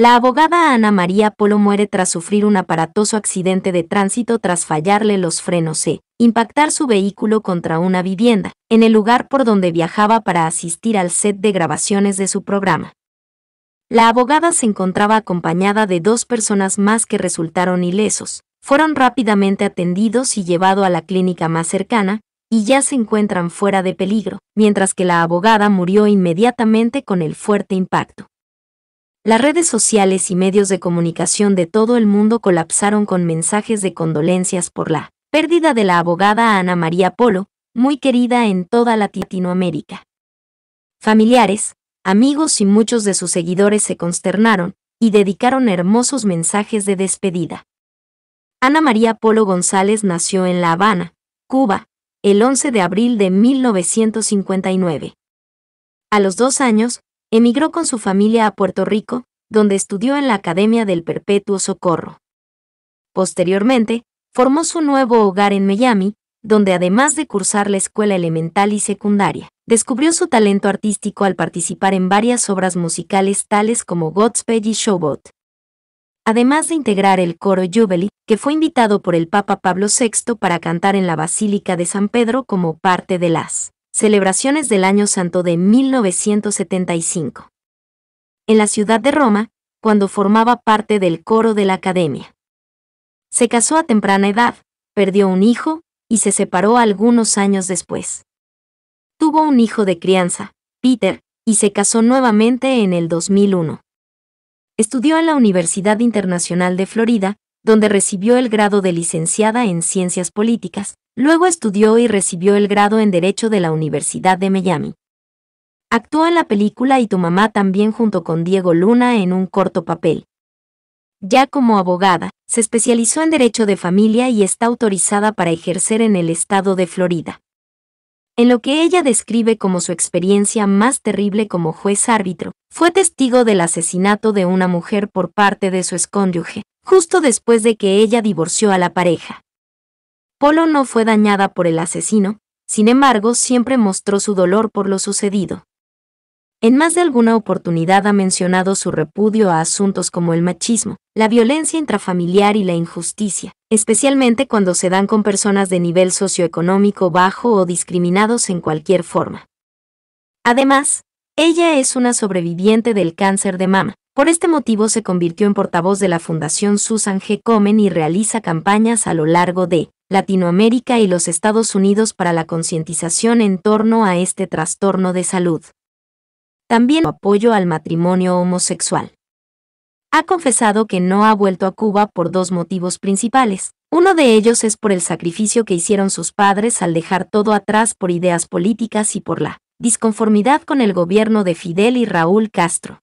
La abogada Ana María Polo muere tras sufrir un aparatoso accidente de tránsito tras fallarle los frenos e impactar su vehículo contra una vivienda, en el lugar por donde viajaba para asistir al set de grabaciones de su programa. La abogada se encontraba acompañada de dos personas más que resultaron ilesos, fueron rápidamente atendidos y llevado a la clínica más cercana, y ya se encuentran fuera de peligro, mientras que la abogada murió inmediatamente con el fuerte impacto. Las redes sociales y medios de comunicación de todo el mundo colapsaron con mensajes de condolencias por la pérdida de la abogada Ana María Polo, muy querida en toda Latinoamérica. Familiares, amigos y muchos de sus seguidores se consternaron y dedicaron hermosos mensajes de despedida. Ana María Polo González nació en La Habana, Cuba, el 11 de abril de 1959. A los dos años, Emigró con su familia a Puerto Rico, donde estudió en la Academia del Perpetuo Socorro. Posteriormente, formó su nuevo hogar en Miami, donde además de cursar la escuela elemental y secundaria, descubrió su talento artístico al participar en varias obras musicales tales como Godspeed y Showboat. Además de integrar el coro Jubilee, que fue invitado por el Papa Pablo VI para cantar en la Basílica de San Pedro como parte de las Celebraciones del Año Santo de 1975. En la ciudad de Roma, cuando formaba parte del coro de la academia. Se casó a temprana edad, perdió un hijo y se separó algunos años después. Tuvo un hijo de crianza, Peter, y se casó nuevamente en el 2001. Estudió en la Universidad Internacional de Florida, donde recibió el grado de licenciada en Ciencias Políticas, Luego estudió y recibió el grado en Derecho de la Universidad de Miami. Actuó en la película Y tu mamá también junto con Diego Luna en un corto papel. Ya como abogada, se especializó en Derecho de Familia y está autorizada para ejercer en el estado de Florida. En lo que ella describe como su experiencia más terrible como juez árbitro, fue testigo del asesinato de una mujer por parte de su escónyuge, justo después de que ella divorció a la pareja. Polo no fue dañada por el asesino, sin embargo siempre mostró su dolor por lo sucedido. En más de alguna oportunidad ha mencionado su repudio a asuntos como el machismo, la violencia intrafamiliar y la injusticia, especialmente cuando se dan con personas de nivel socioeconómico bajo o discriminados en cualquier forma. Además, ella es una sobreviviente del cáncer de mama. Por este motivo se convirtió en portavoz de la Fundación Susan G. Komen y realiza campañas a lo largo de Latinoamérica y los Estados Unidos para la concientización en torno a este trastorno de salud. También apoyo al matrimonio homosexual. Ha confesado que no ha vuelto a Cuba por dos motivos principales. Uno de ellos es por el sacrificio que hicieron sus padres al dejar todo atrás por ideas políticas y por la disconformidad con el gobierno de Fidel y Raúl Castro.